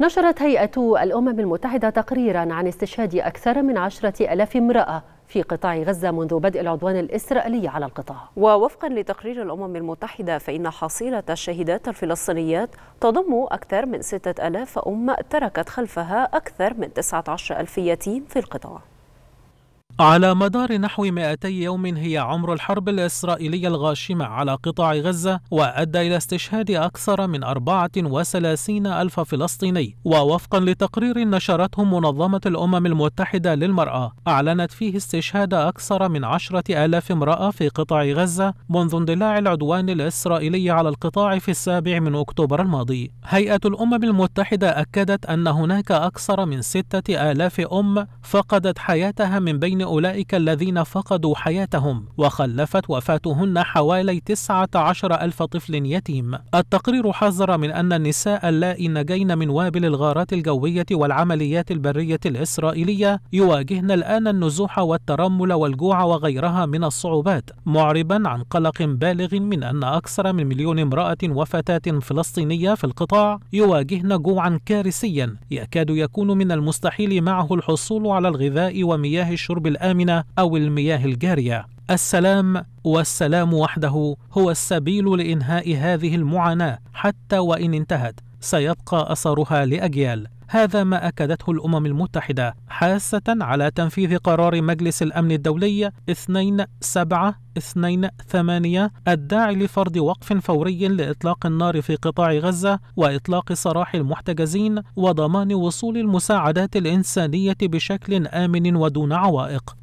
نشرت هيئة الأمم المتحدة تقريرا عن استشهاد أكثر من عشرة ألاف امرأة في قطاع غزة منذ بدء العدوان الإسرائيلي على القطاع ووفقا لتقرير الأمم المتحدة فإن حصيلة الشهيدات الفلسطينيات تضم أكثر من ستة ألاف أم تركت خلفها أكثر من تسعة عشر ألف يتيم في القطاع على مدار نحو 200 يوم هي عمر الحرب الإسرائيلية الغاشمة على قطاع غزة وأدى إلى استشهاد أكثر من 34 ألف فلسطيني ووفقا لتقرير نشرته منظمة الأمم المتحدة للمرأة أعلنت فيه استشهاد أكثر من 10 ألاف امرأة في قطاع غزة منذ اندلاع العدوان الإسرائيلي على القطاع في السابع من أكتوبر الماضي هيئة الأمم المتحدة أكدت أن هناك أكثر من 6 ألاف أم فقدت حياتها من بين أولئك الذين فقدوا حياتهم وخلفت وفاتهن حوالي 19 ألف طفل يتيم التقرير حذر من أن النساء اللائي نجين من وابل الغارات الجوية والعمليات البرية الإسرائيلية يواجهن الآن النزوح والترمل والجوع وغيرها من الصعوبات معربا عن قلق بالغ من أن أكثر من مليون امرأة وفتاة فلسطينية في القطاع يواجهن جوعا كارثيا يكاد يكون من المستحيل معه الحصول على الغذاء ومياه الشرب الأساسي الآمنة أو المياه الجارية السلام والسلام وحده هو السبيل لإنهاء هذه المعاناة حتى وإن انتهت سيبقى أثرها لأجيال هذا ما أكدته الأمم المتحدة حاسة على تنفيذ قرار مجلس الأمن الدولي 2728 الداعي لفرض وقف فوري لإطلاق النار في قطاع غزة وإطلاق سراح المحتجزين وضمان وصول المساعدات الإنسانية بشكل آمن ودون عوائق